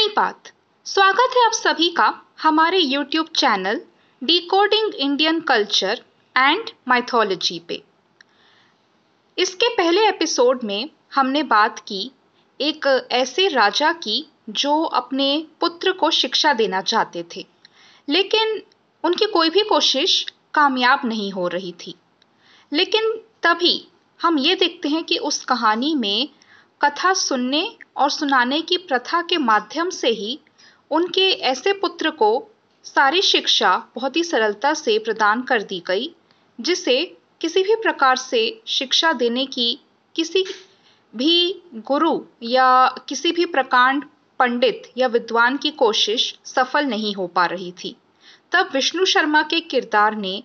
पानीपात स्वागत है आप सभी का हमारे YouTube channel decoding Indian culture and mythology पे इसके पहले एपिसोड में हमने बात की एक ऐसे राजा की जो अपने पुत्र को शिक्षा देना चाहते थे लेकिन उनकी कोई भी कोशिश कामयाब नहीं हो रही थी लेकिन तभी हम ये देखते हैं कि उस कहानी में कथा सुनने और सुनाने की प्रथा के माध्यम से ही उनके ऐसे पुत्र को सारी शिक्षा बहुत ही सरलता से प्रदान कर दी गई जिसे किसी भी प्रकार से शिक्षा देने की किसी भी गुरु या किसी भी प्रकांड पंडित या विद्वान की कोशिश सफल नहीं हो पा रही थी तब विष्णु शर्मा के किरदार ने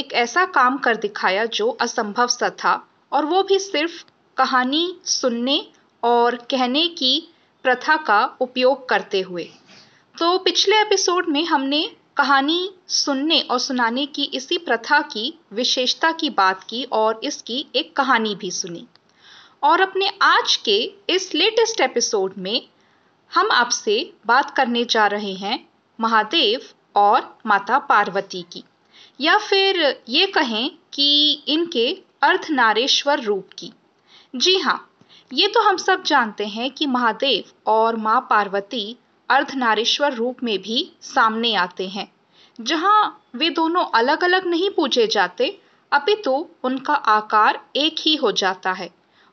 एक ऐसा काम कर दिखाया जो असंभव सा था और वो भी सिर्फ कहानी सुनने और कहने की प्रथा का उपयोग करते हुए तो पिछले एपिसोड में हमने कहानी सुनने और सुनाने की इसी प्रथा की विशेषता की बात की और इसकी एक कहानी भी सुनी और अपने आज के इस लेटेस्ट एपिसोड में हम आपसे बात करने जा रहे हैं महादेव और माता पार्वती की या फिर ये कहें कि इनके अर्धनारेश्वर रूप की जी हाँ ये तो हम सब जानते हैं कि महादेव और माँ पार्वती अर्धनारेश्वर रूप में भी सामने आते हैं जहाँ वे दोनों अलग अलग नहीं पूजे जाते अपितु तो उनका आकार एक ही हो जाता है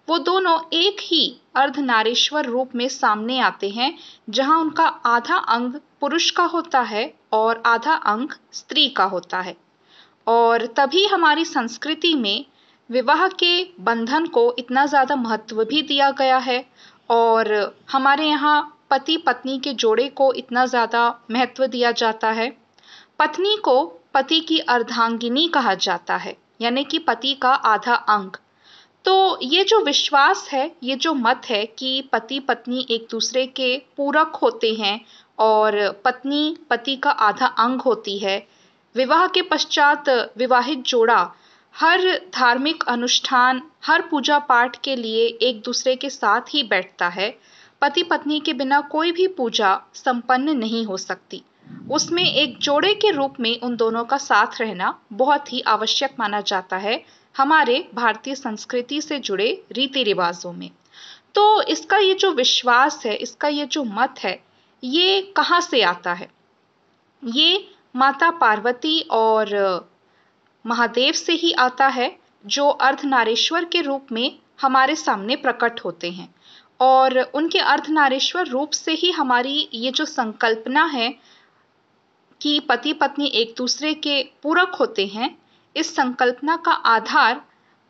वो दोनों एक ही अर्धनारेश्वर रूप में सामने आते हैं जहाँ उनका आधा अंग पुरुष का होता है और आधा अंग स्त्री का होता है और तभी हमारी संस्कृति में विवाह के बंधन को इतना ज़्यादा महत्व भी दिया गया है और हमारे यहाँ पति पत्नी के जोड़े को इतना ज़्यादा महत्व दिया जाता है पत्नी को पति की अर्धांगिनी कहा जाता है यानी कि पति का आधा अंग तो ये जो विश्वास है ये जो मत है कि पति पत्नी एक दूसरे के पूरक होते हैं और पत्नी पति का आधा अंग होती है विवाह के पश्चात विवाहित जोड़ा हर धार्मिक अनुष्ठान हर पूजा पाठ के लिए एक दूसरे के साथ ही बैठता है पति पत्नी के बिना कोई भी पूजा संपन्न नहीं हो सकती उसमें एक जोड़े के रूप में उन दोनों का साथ रहना बहुत ही आवश्यक माना जाता है हमारे भारतीय संस्कृति से जुड़े रीति रिवाजों में तो इसका ये जो विश्वास है इसका ये जो मत है ये कहाँ से आता है ये माता पार्वती और महादेव से ही आता है जो अर्धनारेश्वर के रूप में हमारे सामने प्रकट होते हैं और उनके अर्धनारेश्वर रूप से ही हमारी ये जो संकल्पना है कि पति पत्नी एक दूसरे के पूरक होते हैं इस संकल्पना का आधार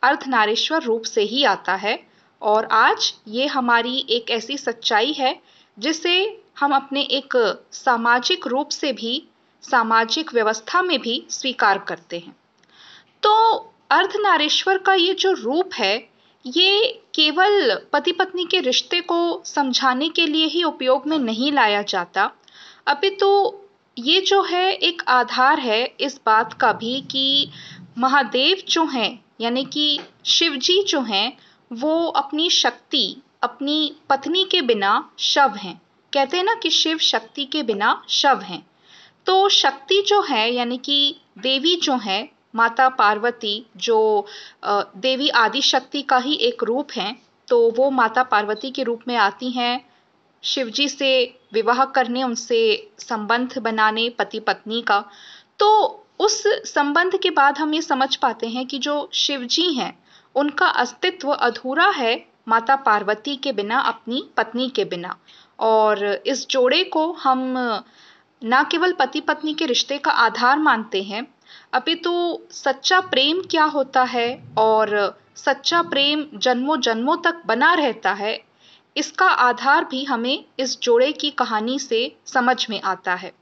अर्धनारेश्वर रूप से ही आता है और आज ये हमारी एक ऐसी सच्चाई है जिसे हम अपने एक सामाजिक रूप से भी सामाजिक व्यवस्था में भी स्वीकार करते हैं तो नारेश्वर का ये जो रूप है ये केवल पति पत्नी के रिश्ते को समझाने के लिए ही उपयोग में नहीं लाया जाता अपितु तो ये जो है एक आधार है इस बात का भी कि महादेव जो हैं यानी कि शिव जी जो हैं वो अपनी शक्ति अपनी पत्नी के बिना शव हैं कहते हैं ना कि शिव शक्ति के बिना शव हैं तो शक्ति जो है यानी कि देवी जो है माता पार्वती जो देवी आदि शक्ति का ही एक रूप हैं तो वो माता पार्वती के रूप में आती हैं शिवजी से विवाह करने उनसे संबंध बनाने पति पत्नी का तो उस संबंध के बाद हम ये समझ पाते हैं कि जो शिवजी हैं उनका अस्तित्व अधूरा है माता पार्वती के बिना अपनी पत्नी के बिना और इस जोड़े को हम ना केवल पति पत्नी के रिश्ते का आधार मानते हैं अपितु तो सच्चा प्रेम क्या होता है और सच्चा प्रेम जन्मों जन्मों तक बना रहता है इसका आधार भी हमें इस जोड़े की कहानी से समझ में आता है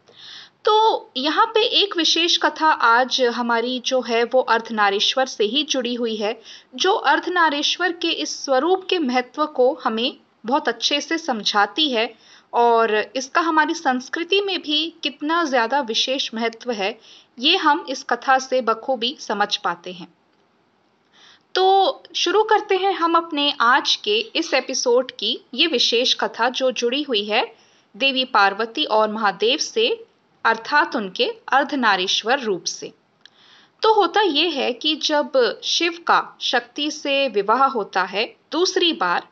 तो यहाँ पे एक विशेष कथा आज हमारी जो है वो अर्धनारेश्वर से ही जुड़ी हुई है जो अर्धनारेश्वर के इस स्वरूप के महत्व को हमें बहुत अच्छे से समझाती है और इसका हमारी संस्कृति में भी कितना ज़्यादा विशेष महत्व है ये हम इस कथा से बखूबी समझ पाते हैं तो शुरू करते हैं हम अपने आज के इस एपिसोड की ये विशेष कथा जो जुड़ी हुई है देवी पार्वती और महादेव से अर्थात उनके अर्धनारीश्वर रूप से तो होता यह है कि जब शिव का शक्ति से विवाह होता है दूसरी बार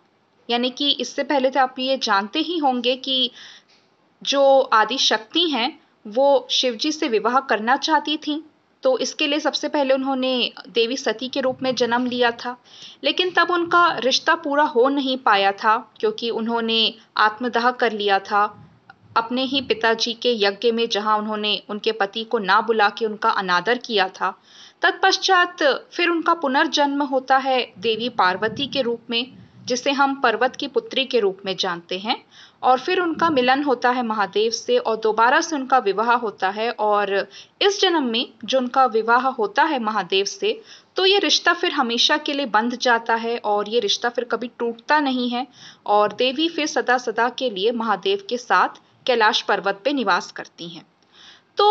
यानी कि इससे पहले तो आप ये जानते ही होंगे कि जो आदि शक्ति हैं वो शिवजी से विवाह करना चाहती थी तो इसके लिए सबसे पहले उन्होंने देवी सती के रूप में जन्म लिया था लेकिन तब उनका रिश्ता पूरा हो नहीं पाया था क्योंकि उन्होंने आत्मदाह कर लिया था अपने ही पिताजी के यज्ञ में जहां उन्होंने उनके पति को ना बुला के उनका अनादर किया था तत्पश्चात फिर उनका पुनर्जन्म होता है देवी पार्वती के रूप में जिसे हम पर्वत की पुत्री के रूप में जानते हैं और फिर उनका मिलन होता है महादेव से और दोबारा से उनका विवाह होता है और इस जन्म में जो उनका विवाह होता है महादेव से तो ये रिश्ता फिर हमेशा के लिए बंध जाता है और ये रिश्ता फिर कभी टूटता नहीं है और देवी फिर सदा सदा के लिए महादेव के साथ कैलाश पर्वत पे निवास करती हैं तो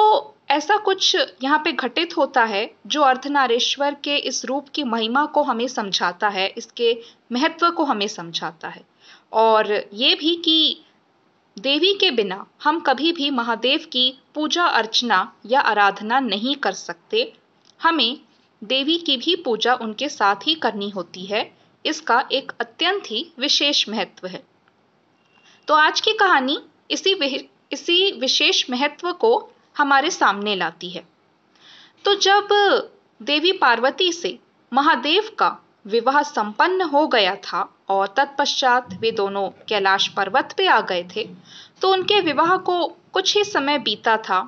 ऐसा कुछ यहाँ पे घटित होता है जो अर्धनारेश्वर के इस रूप की महिमा को हमें समझाता है इसके महत्व को हमें समझाता है और ये भी कि देवी के बिना हम कभी भी महादेव की पूजा अर्चना या आराधना नहीं कर सकते हमें देवी की भी पूजा उनके साथ ही करनी होती है इसका एक अत्यंत ही विशेष महत्व है तो आज की कहानी इसी इसी विशेष महत्व को हमारे सामने लाती है तो जब देवी पार्वती से महादेव का विवाह संपन्न हो गया था और तत्पश्चात वे दोनों कैलाश पर्वत पे आ गए थे तो उनके विवाह को कुछ ही समय बीता था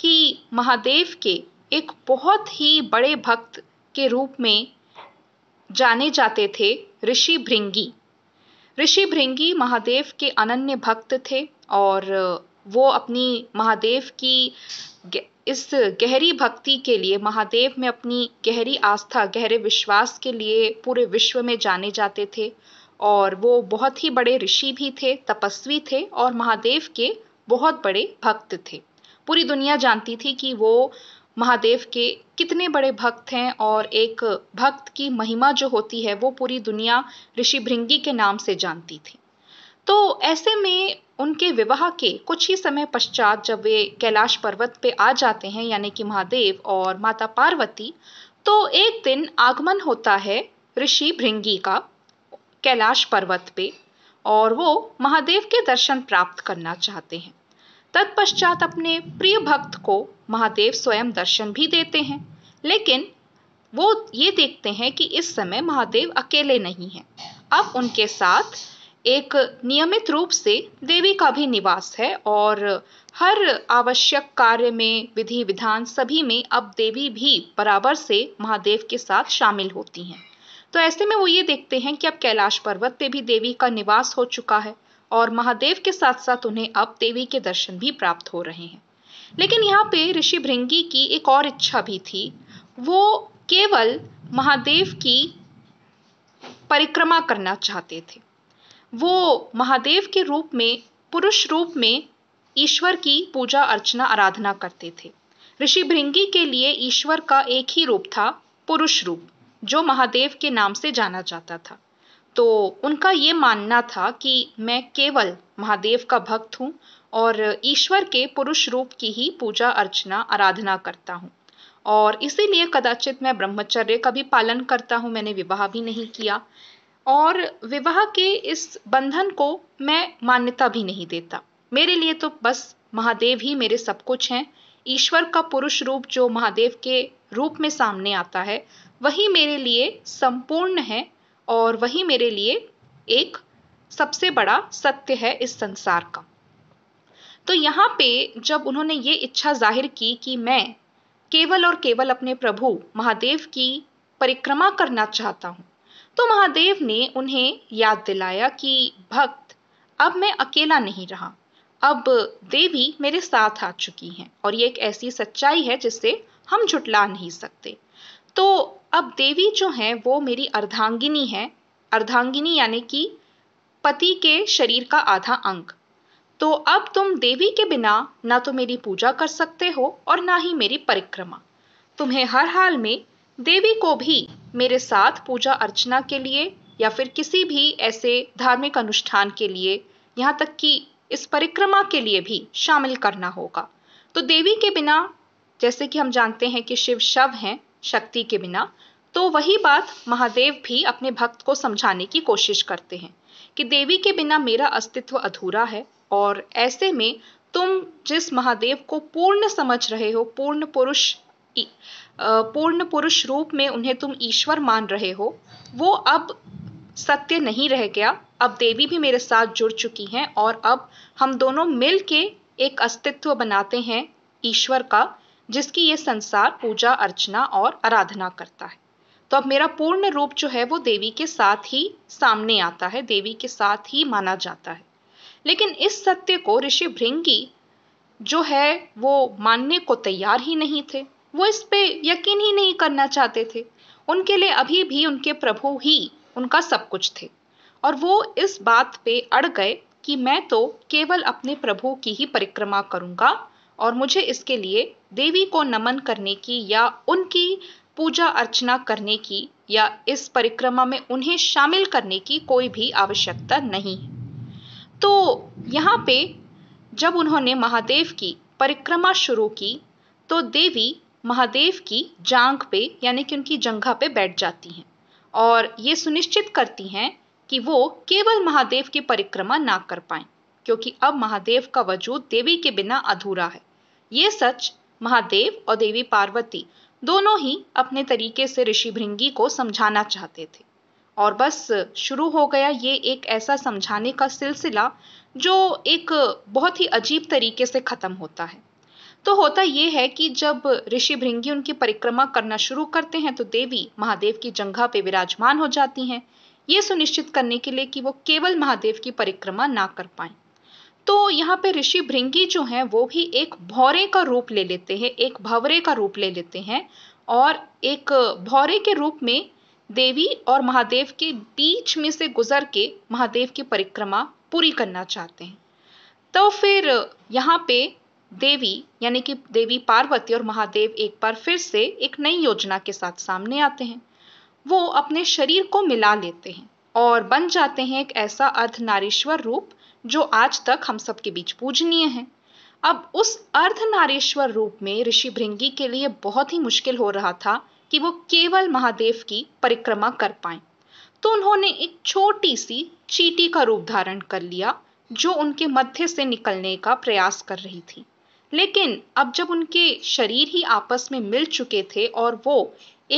कि महादेव के एक बहुत ही बड़े भक्त के रूप में जाने जाते थे ऋषि भृंगी ऋषि भृंगी महादेव के अनन्य भक्त थे और वो अपनी महादेव की इस गहरी भक्ति के लिए महादेव में अपनी गहरी आस्था गहरे विश्वास के लिए पूरे विश्व में जाने जाते थे और वो बहुत ही बड़े ऋषि भी थे तपस्वी थे और महादेव के बहुत बड़े भक्त थे पूरी दुनिया जानती थी कि वो महादेव के कितने बड़े भक्त हैं और एक भक्त की महिमा जो होती है वो पूरी दुनिया ऋषि भृंगी के नाम से जानती थी तो ऐसे में उनके विवाह के कुछ ही समय पश्चात जब वे कैलाश पर्वत पे आ जाते हैं यानी कि महादेव और माता पार्वती तो एक दिन आगमन होता है ऋषि भृंगी का कैलाश पर्वत पे और वो महादेव के दर्शन प्राप्त करना चाहते हैं तत्पश्चात अपने प्रिय भक्त को महादेव स्वयं दर्शन भी देते हैं लेकिन वो ये देखते हैं कि इस समय महादेव अकेले नहीं हैं अब उनके साथ एक नियमित रूप से देवी का भी निवास है और हर आवश्यक कार्य में विधि विधान सभी में अब देवी भी बराबर से महादेव के साथ शामिल होती हैं तो ऐसे में वो ये देखते हैं कि अब कैलाश पर्वत पे भी देवी का निवास हो चुका है और महादेव के साथ साथ उन्हें अब देवी के दर्शन भी प्राप्त हो रहे हैं लेकिन यहाँ पे ऋषि भृंगी की एक और इच्छा भी थी वो केवल महादेव की परिक्रमा करना चाहते थे वो महादेव के रूप में पुरुष रूप में ईश्वर की पूजा अर्चना आराधना करते थे ऋषि भृंगी के लिए ईश्वर का एक ही रूप था पुरुष रूप जो महादेव के नाम से जाना जाता था तो उनका ये मानना था कि मैं केवल महादेव का भक्त हूँ और ईश्वर के पुरुष रूप की ही पूजा अर्चना आराधना करता हूँ और इसीलिए कदाचित मैं ब्रह्मचर्य का भी पालन करता हूँ मैंने विवाह भी नहीं किया और विवाह के इस बंधन को मैं मान्यता भी नहीं देता मेरे लिए तो बस महादेव ही मेरे सब कुछ हैं ईश्वर का पुरुष रूप जो महादेव के रूप में सामने आता है वही मेरे लिए संपूर्ण है और वही मेरे लिए एक सबसे बड़ा सत्य है इस संसार का तो यहाँ पे जब उन्होंने ये इच्छा जाहिर की कि मैं केवल और केवल अपने प्रभु महादेव की परिक्रमा करना चाहता हूँ तो महादेव ने उन्हें याद दिलाया कि भक्त अब मैं अकेला नहीं रहा अब देवी मेरे साथ आ चुकी हैं और ये एक ऐसी सच्चाई है जिससे हम झुटला नहीं सकते तो अब देवी जो है वो मेरी अर्धांगिनी है अर्धांगिनी यानी कि पति के शरीर का आधा अंग तो अब तुम देवी के बिना ना तो मेरी पूजा कर सकते हो और ना ही मेरी परिक्रमा तुम्हें हर हाल में देवी को भी मेरे साथ पूजा अर्चना के लिए या फिर किसी भी ऐसे धार्मिक अनुष्ठान के लिए यहाँ तक कि इस परिक्रमा के लिए भी शामिल करना होगा तो देवी के बिना जैसे कि हम जानते हैं कि शिव शव हैं शक्ति के बिना तो वही बात महादेव भी अपने भक्त को समझाने की कोशिश करते हैं कि देवी के बिना मेरा अस्तित्व अधूरा है और ऐसे में तुम जिस महादेव को पूर्ण समझ रहे हो पूर्ण पुरुष पूर्ण पुरुष रूप में उन्हें तुम ईश्वर मान रहे हो वो अब सत्य नहीं रह गया अब देवी भी मेरे साथ जुड़ चुकी हैं और अब हम दोनों मिल के एक अस्तित्व बनाते हैं ईश्वर का जिसकी ये संसार पूजा अर्चना और आराधना करता है तो अब मेरा पूर्ण रूप जो है वो देवी के साथ ही सामने आता है देवी के साथ ही माना जाता है लेकिन इस सत्य को ऋषि भृंगी जो है वो मानने को तैयार ही नहीं थे वो इस पे यकीन ही नहीं करना चाहते थे उनके लिए अभी भी उनके प्रभु ही उनका सब कुछ थे और वो इस बात पे अड़ गए कि मैं तो केवल अपने प्रभु की ही परिक्रमा करूंगा और मुझे इसके लिए देवी को नमन करने की या उनकी पूजा अर्चना करने की या इस परिक्रमा में उन्हें शामिल करने की कोई भी आवश्यकता नहीं है तो यहाँ पे जब उन्होंने महादेव की परिक्रमा शुरू की तो देवी महादेव की जांघ पे यानी कि उनकी जंघा पे बैठ जाती हैं और ये सुनिश्चित करती हैं कि वो केवल महादेव की परिक्रमा ना कर पाए क्योंकि अब महादेव का वजूद देवी के बिना अधूरा है ये सच महादेव और देवी पार्वती दोनों ही अपने तरीके से ऋषि भृंगी को समझाना चाहते थे और बस शुरू हो गया ये एक ऐसा समझाने का सिलसिला जो एक बहुत ही अजीब तरीके से ख़त्म होता है तो होता ये है कि जब ऋषि भृंगी उनकी परिक्रमा करना शुरू करते हैं तो देवी महादेव की जंघा पे विराजमान हो जाती हैं ये सुनिश्चित करने के लिए कि वो केवल महादेव की परिक्रमा ना कर पाए तो यहाँ पे ऋषि भृंगी जो हैं वो भी एक भौरे का रूप ले लेते हैं एक भवरे का रूप ले लेते हैं और एक भौरे के रूप में देवी और महादेव के बीच में से गुजर के महादेव की परिक्रमा पूरी करना चाहते हैं तो फिर यहाँ पे देवी यानी कि देवी पार्वती और महादेव एक बार फिर से एक नई योजना के साथ सामने आते हैं वो अपने शरीर को मिला लेते हैं और बन जाते हैं एक ऐसा अर्धनारीश्वर रूप जो आज तक हम सबके बीच पूजनीय है अब उस अर्धनारीश्वर रूप में ऋषि भृंगी के लिए बहुत ही मुश्किल हो रहा था कि वो केवल महादेव की परिक्रमा कर पाए तो उन्होंने एक छोटी सी चीटी का रूप धारण कर लिया जो उनके मध्य से निकलने का प्रयास कर रही थी लेकिन अब जब उनके शरीर ही आपस में मिल चुके थे और वो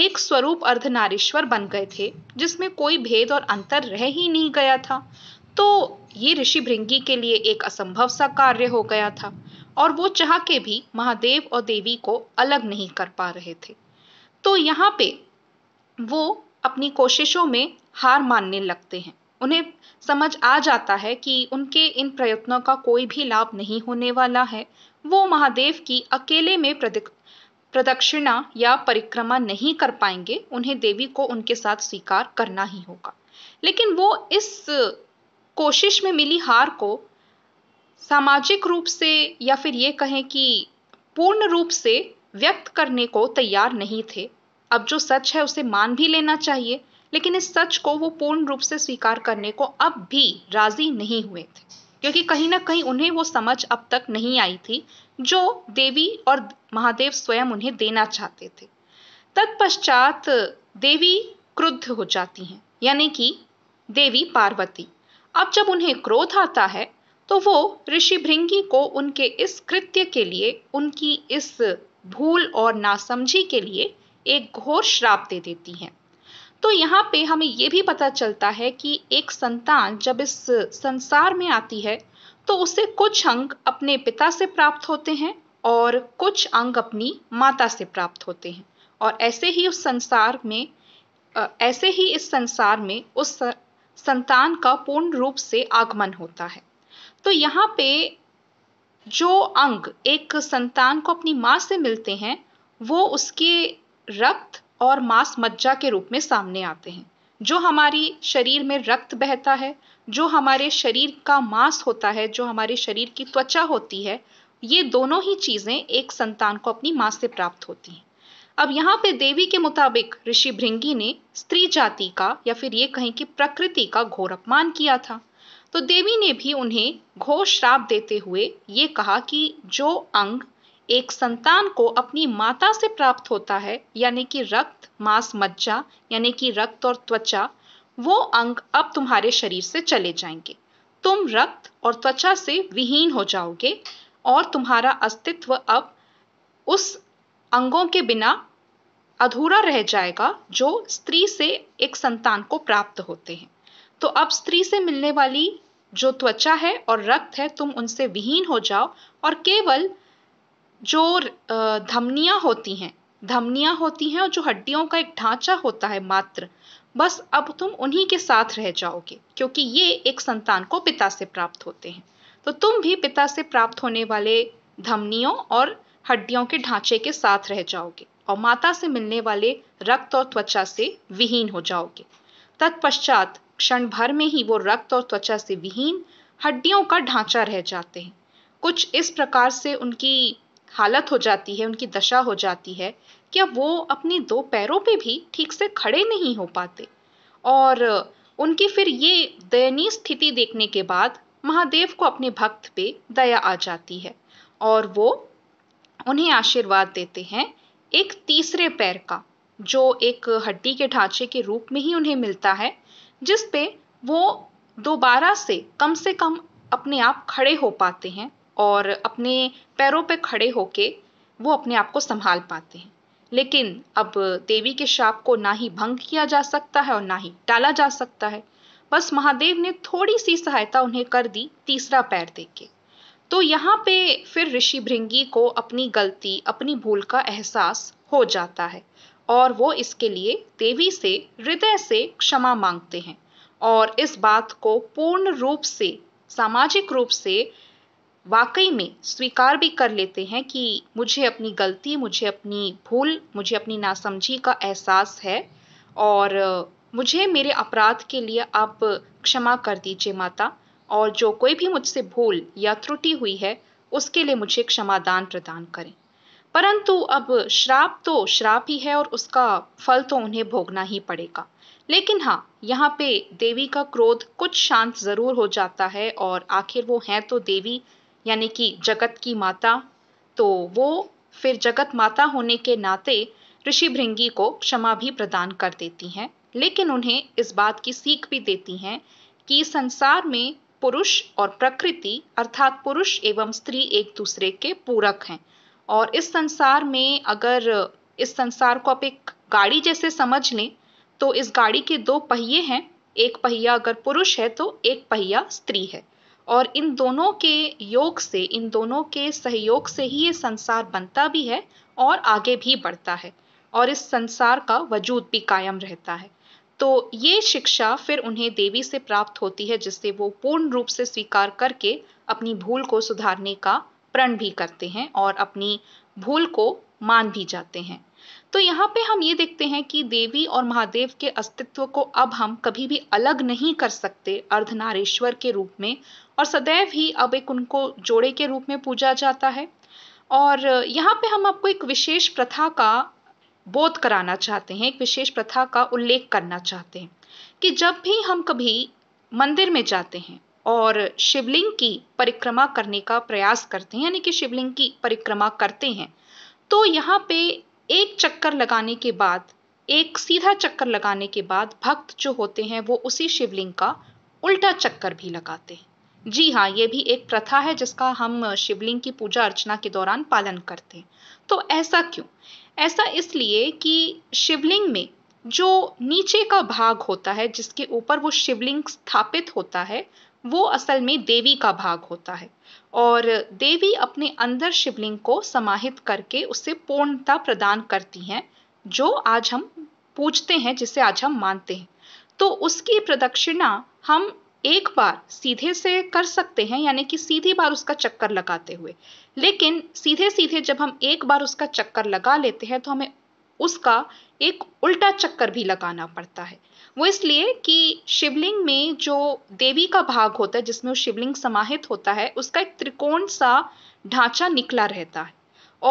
एक स्वरूप अर्धनारीश्वर बन गए थे जिसमें कोई भेद और अंतर रह ही नहीं गया था तो ये ऋषि भृंगी के लिए एक असंभव सा कार्य हो गया था और वो चाह के भी महादेव और देवी को अलग नहीं कर पा रहे थे तो यहाँ पे वो अपनी कोशिशों में हार मानने लगते हैं उन्हें समझ आ जाता है कि उनके इन प्रयत्नों का कोई भी लाभ नहीं होने वाला है वो महादेव की अकेले में प्रदक्षिणा या परिक्रमा नहीं कर पाएंगे उन्हें देवी को उनके साथ स्वीकार करना ही होगा लेकिन वो इस कोशिश में मिली हार को सामाजिक रूप से या फिर ये कहें कि पूर्ण रूप से व्यक्त करने को तैयार नहीं थे अब जो सच है उसे मान भी लेना चाहिए लेकिन इस सच को वो पूर्ण रूप से स्वीकार करने को अब भी राजी नहीं हुए थे क्योंकि कहीं ना कहीं उन्हें वो समझ अब तक नहीं आई थी जो देवी और महादेव स्वयं उन्हें देना चाहते थे तत्पश्चात देवी क्रुद्ध हो जाती हैं यानी कि देवी पार्वती अब जब उन्हें क्रोध आता है तो वो ऋषि भृंगी को उनके इस कृत्य के लिए उनकी इस भूल और नासमझी के लिए एक घोर श्राप दे देती हैं तो यहाँ पे हमें ये भी पता चलता है कि एक संतान जब इस संसार में आती है तो उसे कुछ अंग अपने पिता से प्राप्त होते हैं और कुछ अंग अपनी माता से प्राप्त होते हैं और ऐसे ही उस संसार में ऐसे ही इस संसार में उस संतान का पूर्ण रूप से आगमन होता है तो यहाँ पे जो अंग एक संतान को अपनी माँ से मिलते हैं वो उसके रक्त और मांस मज्जा के रूप में सामने आते हैं जो हमारी शरीर में रक्त बहता है जो हमारे शरीर का मांस होता है जो हमारे शरीर की त्वचा होती है ये दोनों ही चीज़ें एक संतान को अपनी मां से प्राप्त होती हैं अब यहाँ पे देवी के मुताबिक ऋषि भृंगी ने स्त्री जाति का या फिर ये कहें कि प्रकृति का घोर अपमान किया था तो देवी ने भी उन्हें घोर श्राप देते हुए ये कहा कि जो अंग एक संतान को अपनी माता से प्राप्त होता है यानी कि रक्त मांस मज्जा यानी कि रक्त और त्वचा वो अंग अब तुम्हारे शरीर से चले जाएंगे तुम रक्त और त्वचा से विहीन हो जाओगे और तुम्हारा अस्तित्व अब उस अंगों के बिना अधूरा रह जाएगा जो स्त्री से एक संतान को प्राप्त होते हैं तो अब स्त्री से मिलने वाली जो त्वचा है और रक्त है तुम उनसे विहीन हो जाओ और केवल जो धमनियां होती हैं धमनियां होती हैं और जो हड्डियों का एक ढांचा होता है मात्र बस अब तुम उन्हीं के साथ रह जाओगे क्योंकि ये एक संतान को पिता से प्राप्त होते हैं तो तुम भी पिता से प्राप्त होने वाले धमनियों और हड्डियों के ढांचे के साथ रह जाओगे और माता से मिलने वाले रक्त और त्वचा से विहीन हो जाओगे तत्पश्चात क्षण भर में ही वो रक्त और त्वचा से विहीन हड्डियों का ढांचा रह जाते हैं कुछ इस प्रकार से उनकी हालत हो जाती है उनकी दशा हो जाती है कि अब वो अपने दो पैरों पे भी ठीक से खड़े नहीं हो पाते और उनकी फिर ये दयनीय स्थिति देखने के बाद महादेव को अपने भक्त पे दया आ जाती है और वो उन्हें आशीर्वाद देते हैं एक तीसरे पैर का जो एक हड्डी के ढांचे के रूप में ही उन्हें मिलता है जिसपे वो दोबारा से कम से कम अपने आप खड़े हो पाते हैं और अपने पैरों पे खड़े होके वो अपने आप को संभाल पाते हैं लेकिन अब देवी के शाप को ना ही भंग किया जा सकता है और ना ही टाला जा सकता है बस महादेव ने थोड़ी सी सहायता उन्हें कर दी तीसरा पैर दे के तो यहाँ पे फिर ऋषि भृंगी को अपनी गलती अपनी भूल का एहसास हो जाता है और वो इसके लिए देवी से हृदय से क्षमा मांगते हैं और इस बात को पूर्ण रूप से सामाजिक रूप से वाकई में स्वीकार भी कर लेते हैं कि मुझे अपनी गलती मुझे अपनी भूल मुझे अपनी नासमझी का एहसास है और मुझे मेरे अपराध के लिए आप क्षमा कर दीजिए माता और जो कोई भी मुझसे भूल या त्रुटि हुई है उसके लिए मुझे क्षमादान प्रदान करें परंतु अब श्राप तो श्राप ही है और उसका फल तो उन्हें भोगना ही पड़ेगा लेकिन हाँ यहाँ पे देवी का क्रोध कुछ शांत जरूर हो जाता है और आखिर वो हैं तो देवी यानी कि जगत की माता तो वो फिर जगत माता होने के नाते ऋषि भृंगी को क्षमा भी प्रदान कर देती हैं लेकिन उन्हें इस बात की सीख भी देती हैं कि संसार में पुरुष और प्रकृति अर्थात पुरुष एवं स्त्री एक दूसरे के पूरक हैं और इस संसार में अगर इस संसार को आप एक गाड़ी जैसे समझ लें तो इस गाड़ी के दो पहिए हैं एक पहिया अगर पुरुष है तो एक पहिया स्त्री है और इन दोनों के योग से इन दोनों के सहयोग से ही ये संसार बनता भी है और आगे भी बढ़ता है और इस संसार का वजूद भी कायम रहता है तो ये शिक्षा फिर उन्हें देवी से प्राप्त होती है जिससे वो पूर्ण रूप से स्वीकार करके अपनी भूल को सुधारने का प्रण भी करते हैं और अपनी भूल को मान भी जाते हैं तो यहाँ पे हम ये देखते हैं कि देवी और महादेव के अस्तित्व को अब हम कभी भी अलग नहीं कर सकते अर्धनारेश्वर के रूप में और सदैव ही अब एक उनको जोड़े के रूप में पूजा जाता है और यहाँ पे हम आपको एक विशेष प्रथा का बोध कराना चाहते हैं एक विशेष प्रथा का उल्लेख करना चाहते हैं कि जब भी हम कभी मंदिर में जाते हैं और शिवलिंग की परिक्रमा करने का प्रयास करते हैं यानी कि शिवलिंग की परिक्रमा करते हैं तो यहाँ पे एक चक्कर लगाने के बाद एक सीधा चक्कर लगाने के बाद भक्त जो होते हैं वो उसी शिवलिंग का उल्टा चक्कर भी लगाते हैं जी हाँ ये भी एक प्रथा है जिसका हम शिवलिंग की पूजा अर्चना के दौरान पालन करते हैं तो ऐसा क्यों ऐसा इसलिए कि शिवलिंग में जो नीचे का भाग होता है जिसके ऊपर वो शिवलिंग स्थापित होता है वो असल में देवी का भाग होता है और देवी अपने अंदर शिवलिंग को समाहित करके उसे पूर्णता प्रदान करती हैं जो आज हम पूजते हैं जिसे आज हम मानते हैं तो उसकी प्रदक्षिणा हम एक बार सीधे से कर सकते हैं यानी कि सीधी बार उसका चक्कर लगाते हुए लेकिन सीधे सीधे जब हम एक बार उसका चक्कर लगा लेते हैं तो हमें उसका एक उल्टा चक्कर भी लगाना पड़ता है वो इसलिए कि शिवलिंग में जो देवी का भाग होता है जिसमें वो शिवलिंग समाहित होता है उसका एक त्रिकोण सा ढांचा निकला रहता है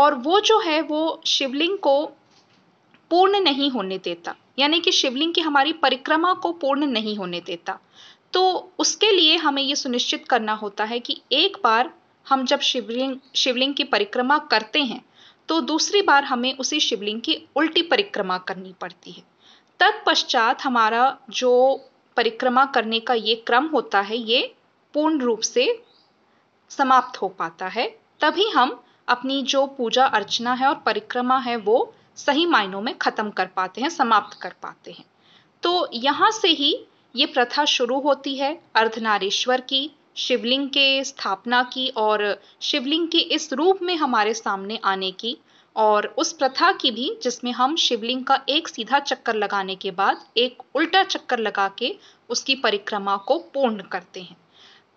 और वो जो है वो शिवलिंग को पूर्ण नहीं होने देता यानी कि शिवलिंग की हमारी परिक्रमा को पूर्ण नहीं होने देता तो उसके लिए हमें ये सुनिश्चित करना होता है कि एक बार हम जब शिवलिंग शिवलिंग की परिक्रमा करते हैं तो दूसरी बार हमें उसी शिवलिंग की उल्टी परिक्रमा करनी पड़ती है तत्पश्चात हमारा जो परिक्रमा करने का ये क्रम होता है ये पूर्ण रूप से समाप्त हो पाता है तभी हम अपनी जो पूजा अर्चना है और परिक्रमा है वो सही मायनों में ख़त्म कर पाते हैं समाप्त कर पाते हैं तो यहाँ से ही ये प्रथा शुरू होती है अर्धनारेश्वर की शिवलिंग के स्थापना की और शिवलिंग के इस रूप में हमारे सामने आने की और उस प्रथा की भी जिसमें हम शिवलिंग का एक सीधा चक्कर लगाने के बाद एक उल्टा चक्कर लगा के उसकी परिक्रमा को पूर्ण करते हैं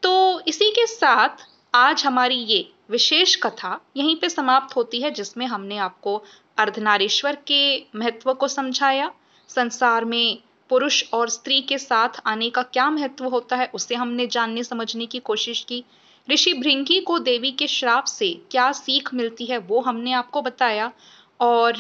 तो इसी के साथ आज हमारी ये विशेष कथा यहीं पे समाप्त होती है जिसमें हमने आपको अर्धनारेश्वर के महत्व को समझाया संसार में पुरुष और स्त्री के साथ आने का क्या महत्व होता है उसे हमने जानने समझने की कोशिश की ऋषि भृंगी को देवी के श्राप से क्या सीख मिलती है वो हमने आपको बताया और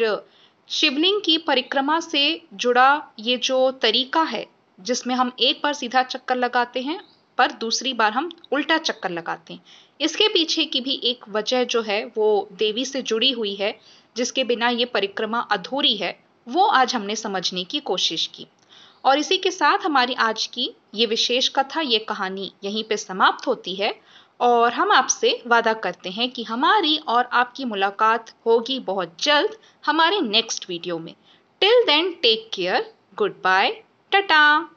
शिवलिंग की परिक्रमा से जुड़ा ये जो तरीका है जिसमें हम एक बार सीधा चक्कर लगाते हैं पर दूसरी बार हम उल्टा चक्कर लगाते हैं इसके पीछे की भी एक वजह जो है वो देवी से जुड़ी हुई है जिसके बिना ये परिक्रमा अधूरी है वो आज हमने समझने की कोशिश की और इसी के साथ हमारी आज की ये विशेष कथा ये कहानी यहीं पे समाप्त होती है और हम आपसे वादा करते हैं कि हमारी और आपकी मुलाकात होगी बहुत जल्द हमारे नेक्स्ट वीडियो में till then take care good bye Tata